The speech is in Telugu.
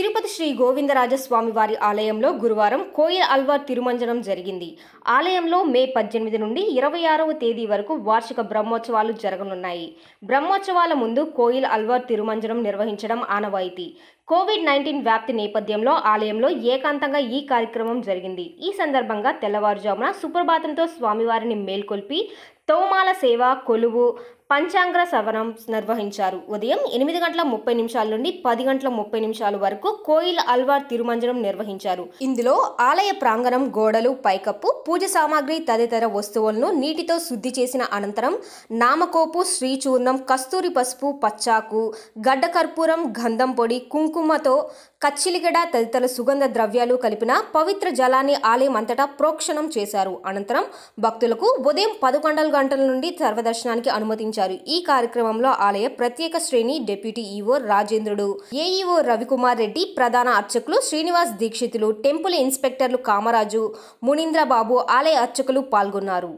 తిరుపతి శ్రీ గోవిందరాజస్వామి వారి ఆలయంలో గురువారం కోయిల్ అల్వార్ తిరుమంజనం జరిగింది ఆలయంలో మే పద్దెనిమిది నుండి ఇరవై ఆరవ తేదీ వరకు వార్షిక బ్రహ్మోత్సవాలు జరగనున్నాయి బ్రహ్మోత్సవాల ముందు కోయిల్ అల్వార్ తిరుమంజనం నిర్వహించడం ఆనవాయితీ కోవిడ్ నైన్టీన్ వ్యాప్తి నేపథ్యంలో ఆలయంలో ఏకాంతంగా ఈ కార్యక్రమం జరిగింది ఈ సందర్భంగా తెల్లవారుజామున సుప్రభాతంతో స్వామివారిని మేల్కొల్పి తోమాల సేవ కొలువు పంచాంగ్ర సవరం నిర్వహించారు ఉదయం ఎనిమిది గంటల ముప్పై నిమిషాల నుండి పది గంటల ముప్పై నిమిషాల వరకు కోయిల్ అల్వార్ తిరుమంజనం నిర్వహించారు ఇందులో ఆలయ ప్రాంగణం గోడలు పైకప్పు పూజ సామాగ్రి తదితర వస్తువులను నీటితో శుద్ధి చేసిన అనంతరం నామకోపు శ్రీచూర్ణం కస్తూరి పసుపు పచ్చాకు గడ్డ కర్పూరం గంధం పొడి కుంకుమ కుంకుమతో కచ్చిలిగడ తదితర సుగంధ ద్రవ్యాలు కలిపిన పవిత్ర జలాన్ని ఆలయం అంతటా ప్రోక్షణం చేశారు అనంతరం భక్తులకు ఉదయం పదకొండు గంటల నుండి సర్వదర్శనానికి అనుమతించారు ఈ కార్యక్రమంలో ఆలయ ప్రత్యేక శ్రేణి deputy EO Rajendrudu AEO Ravikumar Reddy ప్రధాన అర్చకులు శ్రీనివాస్ దీక్షితులు టెంపుల్ ఇన్స్పెక్టర్లు కామరాజు మునీంద్రబాబు ఆలయ అర్చకులు పాల్గొన్నారు